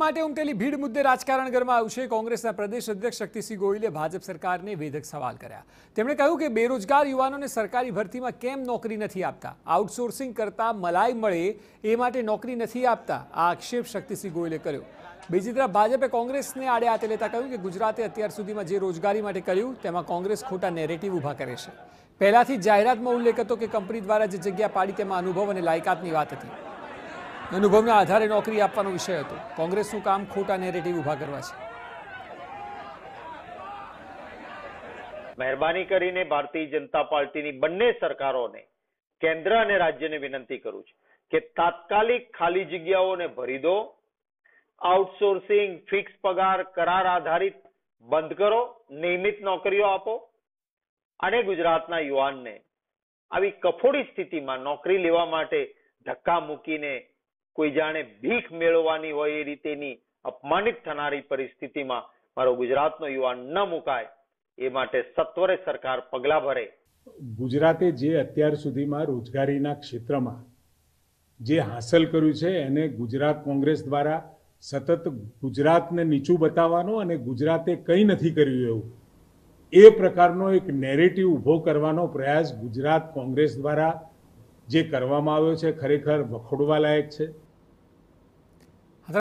માટે ઉંકેલી ભીડ મુદ્દે રાજકારણ ગરમાયું છે કોંગ્રેસના પ્રદેશ અધ્યક્ષ શક્તિસિંહ ગોયલે ભાજપ સરકારને વેધક સવાલ કર્યા તેમણે કહ્યું કે બેરોજગાર યુવાનોને સરકારી ભરતીમાં કેમ નોકરી નથી આપતા આઉટસોર્સિંગ કરતા મલાઈ મળે એ માટે નોકરી નથી આપતા આ આક્ષેપ શક્તિસિંહ ગોયલે કર્યો બીજી તરફ ભાજપે કોંગ્રેસને આડે આતે લેતા કહ્યું કે ગુજરાત અત્યાર સુધીમાં જે રોજગારી માટે કર્યું તેમાં કોંગ્રેસ ખોટા નેરેટિવ ઊભા કરે છે પહેલાથી જાહેરાતમાં ઉલ્લેખ હતો કે કંપની દ્વારા જે જગ્યા પાડી તેમાં અનુભવ અને લાયકાતની વાત હતી અનુભવના આધારે નોકરી આપવાનો વિષય હતો કોંગ્રેસનું કામ ખોટા નેરેટિવ ઊભા કરવા છે મહેરબાની કરીને ભારતીય જનતા પાર્ટીની બંને સરકારોને કેન્દ્ર અને રાજ્યને વિનંતી કરું છું કે તાત્કાલિક ખાલી જગ્યાઓને ભરી દો આઉટસોર્સિંગ ફિક્સ પગાર કરાર આધારિત બંધ કરો નિયમિત નોકરીઓ આપો અને ગુજરાતના યુવાનને આવી કફોડી સ્થિતિમાં નોકરી લેવા માટે ધક્કા મૂકીને કોઈ જાણે ભીખ મેળવવાની હોય એ રીતેની અપમાનિત થનારી પરિસ્થિતિમાં મારો ગુજરાતનો યુવાન ન મુકાય એ માટે સત્વરે સરકાર પગલાં ભરે ગુજરાતે જે અત્યાર સુધીમાં રોજગારીના ક્ષેત્રમાં જે હાંસલ કર્યું છે એને ગુજરાત કોંગ્રેસ દ્વારા સતત ગુજરાતને નીચું બતાવવાનો અને ગુજરાતે કંઈ નથી કર્યું એવું એ પ્રકારનો એક નેરેટિવ ઊભો કરવાનો પ્રયાસ ગુજરાત કોંગ્રેસ દ્વારા જે કરવામાં આવ્યો છે ખરેખર વખોડવા લાયક છે